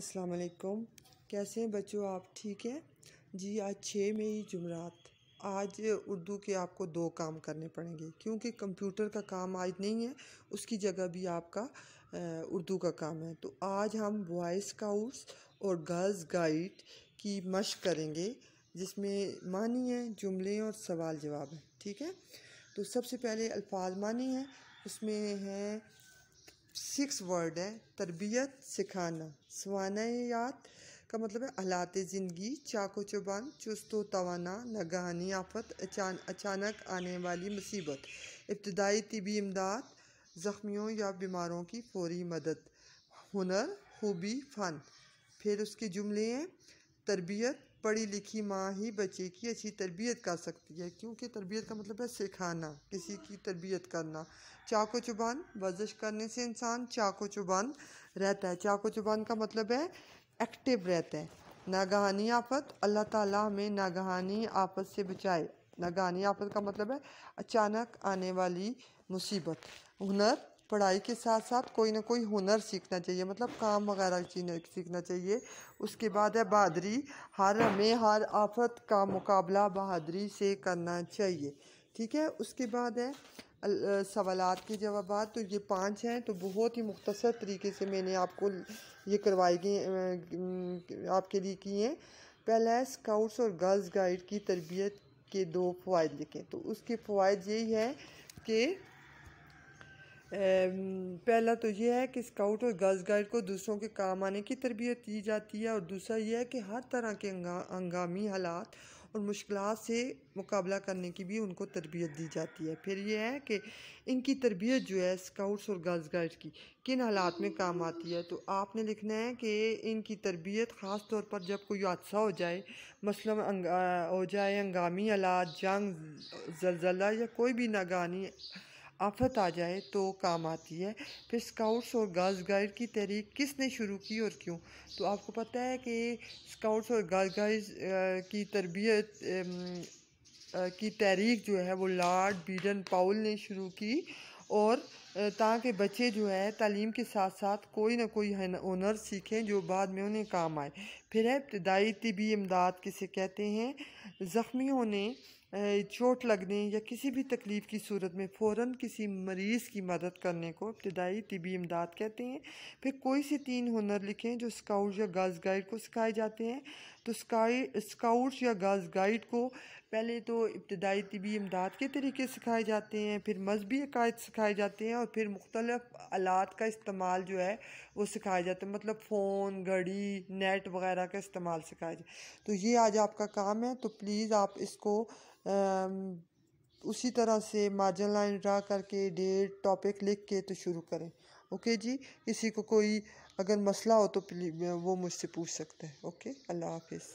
अस्सलाम वालेकुम कैसे हैं बच्चों आप ठीक हैं जी आज छः मई जुमरात आज उर्दू के आपको दो काम करने पड़ेंगे क्योंकि कंप्यूटर का काम आज नहीं है उसकी जगह भी आपका उर्दू का काम है तो आज हम बॉय स्काउट्स और गर्ल्स गाइड की मश करेंगे जिसमें मानी है जुमले और सवाल जवाब है ठीक है तो सबसे पहले अल्फाज मानी है उसमें हैं सिक्स वर्ड है तरबियत सिखाना सवाना यात का मतलब है हालात ज़िंदगी चाको चुबान चुस्तो तोाना नगहानी आफत अचान अचानक आने वाली मुसीबत इब्तदाई तबी इमदाद ज़ख्मियों या बीमारों की फौरी मदद हुनर खूबी फ़न फिर उसके जुमले हैं तरबियत पढ़ी लिखी माँ ही बच्चे की अच्छी तरबियत कर सकती है क्योंकि तरबियत का मतलब है सिखाना किसी की तरबियत करना चाको चुबान वर्जिश करने से इंसान चाको चुबान रहता है चाको चुबान का मतलब है एक्टिव रहता है नागहानी आफत अल्लाह ताला हमें नागहानी आफत से बचाए नागहानी आफत का मतलब है अचानक आने वाली मुसीबत हुनर पढ़ाई के साथ साथ कोई ना कोई हुनर सीखना चाहिए मतलब काम वगैरह सीखना चाहिए उसके बाद है बहादरी हर हमें हर आफत का मुकाबला बहादरी से करना चाहिए ठीक है उसके बाद है सवालत के जवाब तो ये पांच हैं तो बहुत ही मुख्तसर तरीके से मैंने आपको ये करवाई गई आपके लिए किए हैं पहला है स्काउट्स और गर्ल्स गाइड की तरबियत के दो फ़वाद लिखें तो उसके फ़वाद यही है कि पहला तो यह है कि स्काउट और गर्ल्स गाइड को दूसरों के काम आने की तरबियत दी जाती है और दूसरा यह है कि हर तरह के हंगामी हालात और मुश्किल से मुकाबला करने की भी उनको तरबियत दी जाती है फिर यह है कि इनकी तरबियत जो है स्काउट्स और गर्ल्स गाइड की किन हालात में काम आती है तो आपने लिखना है कि इनकी तरबियत ख़ास तौर पर जब कोई हादसा हो जाए मसलन हो जाए हंगामी हालात जंग जलजला या कोई भी नागानी आफत आ जाए तो काम आती है फिर स्काउट्स और गर्ल्स गाइड की तहरीक किसने शुरू की और क्यों तो आपको पता है कि स्काउट्स और गर्ल्स गाइड की तरबियत की तहरीक जो है वो लॉर्ड बीडन पाउल ने शुरू की और ताकि बच्चे जो है तालीम के साथ साथ कोई ना कोई हनर सीखें जो बाद में उन्हें काम आए फिर है इब्तदाई तबी इमदाद किसे कहते हैं ज़ख्मी होने चोट लगने या किसी भी तकलीफ़ की सूरत में फ़ौर किसी मरीज़ की मदद करने को इब्तदाई तबी इमदाद कहते हैं फिर कोई से तीन हुनर लिखें जो स्काउट या गर्ल्स गाइड को सिखाए जाते हैं तो स्काई स्काउट्स या गर्ल्स गाइड को पहले तो इब्तदाई तबी इमदाद के तरीके सिखाए जाते हैं फिर मजहबी अकायद सिखाए जाते हैं और फिर मुख्तलफ आलात का इस्तेमाल जो है वो सिखाया जाता है मतलब फ़ोन घड़ी नेट वगैरह का इस्तेमाल सिखाया जाए तो ये आज आपका काम है तो प्लीज़ आप इसको आ, उसी तरह से मार्जिन लाइन ड्रा करके डेट टॉपिक लिख के तो शुरू करें ओके जी किसी को कोई अगर मसला हो तो वो मुझसे पूछ सकते हैं ओके अल्लाह हाफिज़